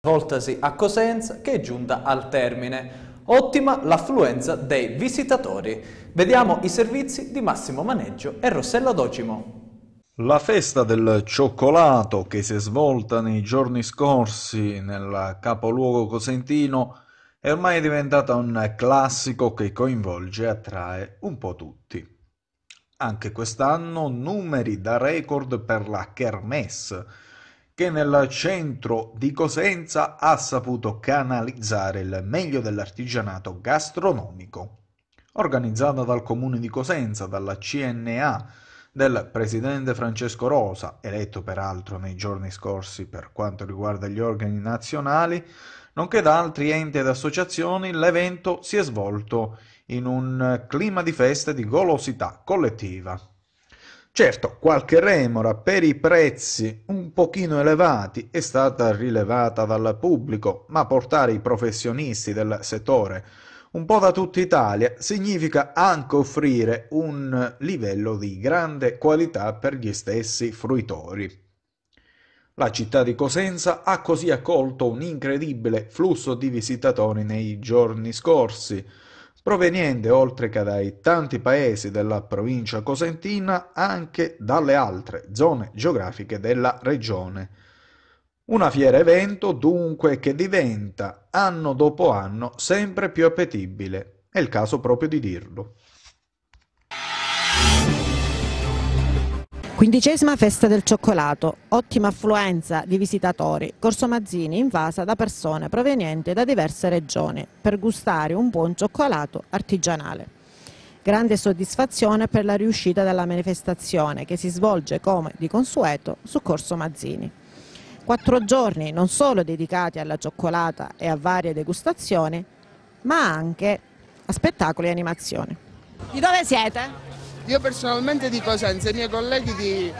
svoltasi a Cosenza che è giunta al termine. Ottima l'affluenza dei visitatori. Vediamo i servizi di Massimo Maneggio e Rossella Docimo. La festa del cioccolato che si è svolta nei giorni scorsi nel capoluogo cosentino è ormai diventata un classico che coinvolge e attrae un po' tutti. Anche quest'anno numeri da record per la Kermesse, che nel centro di Cosenza ha saputo canalizzare il meglio dell'artigianato gastronomico. Organizzata dal comune di Cosenza, dalla CNA, del presidente Francesco Rosa, eletto peraltro nei giorni scorsi per quanto riguarda gli organi nazionali, nonché da altri enti ed associazioni, l'evento si è svolto in un clima di festa e di golosità collettiva. Certo, qualche remora per i prezzi un pochino elevati è stata rilevata dal pubblico, ma portare i professionisti del settore un po' da tutta Italia significa anche offrire un livello di grande qualità per gli stessi fruitori. La città di Cosenza ha così accolto un incredibile flusso di visitatori nei giorni scorsi, proveniente oltre che dai tanti paesi della provincia cosentina anche dalle altre zone geografiche della regione. Una fiera evento dunque che diventa anno dopo anno sempre più appetibile, è il caso proprio di dirlo. Quindicesima festa del cioccolato, ottima affluenza di visitatori, Corso Mazzini invasa da persone provenienti da diverse regioni per gustare un buon cioccolato artigianale. Grande soddisfazione per la riuscita della manifestazione che si svolge come di consueto su Corso Mazzini. Quattro giorni non solo dedicati alla cioccolata e a varie degustazioni, ma anche a spettacoli e animazioni. Di dove siete? Io personalmente di Cosenza, i miei colleghi di...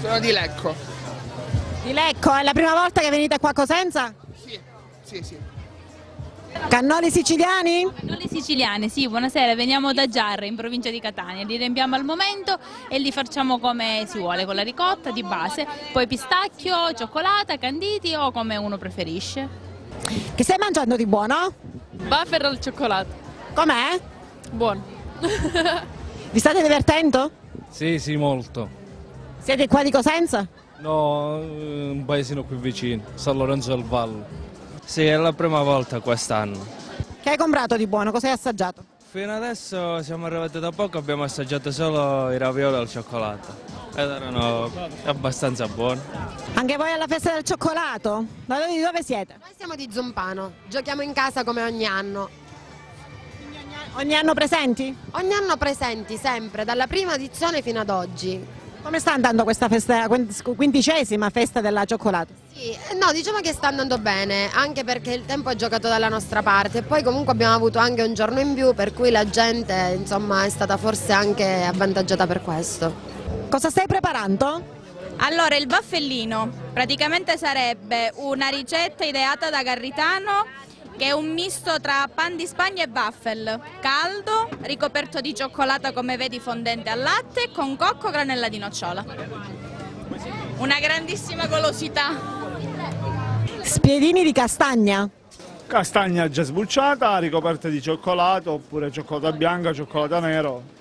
sono di Lecco. Di Lecco? È la prima volta che venite qua a Cosenza? Sì, sì, sì. Cannoli siciliani? Cannoli siciliani, sì, buonasera, veniamo da Giarre in provincia di Catania, li riempiamo al momento e li facciamo come si vuole, con la ricotta di base, poi pistacchio, cioccolata, canditi o come uno preferisce. Che stai mangiando di buono? Buffer al cioccolato. Com'è? Buono. Vi state divertendo? Sì, sì, molto. Siete qua di Cosenza? No, eh, un paesino qui vicino, San Lorenzo del Vallo. Sì, è la prima volta quest'anno. Che hai comprato di buono? Cosa hai assaggiato? Fino adesso siamo arrivati da poco, abbiamo assaggiato solo i ravioli al cioccolato ed erano abbastanza buoni. Anche voi alla festa del cioccolato? Da dove, siete? Noi siamo di Zumpano, giochiamo in casa come ogni anno Ogni anno presenti? Ogni anno presenti, sempre, dalla prima edizione fino ad oggi. Come sta andando questa festa, quindicesima festa della cioccolata? Sì, no, diciamo che sta andando bene, anche perché il tempo è giocato dalla nostra parte e poi comunque abbiamo avuto anche un giorno in più per cui la gente insomma, è stata forse anche avvantaggiata per questo. Cosa stai preparando? Allora, il baffellino praticamente sarebbe una ricetta ideata da Garritano che è un misto tra pan di Spagna e waffle, caldo, ricoperto di cioccolata come vedi fondente al latte, con cocco granella di nocciola. Una grandissima golosità. Spiedini di castagna. Castagna già sbucciata, ricoperta di cioccolato, oppure cioccolata bianca, cioccolata nero,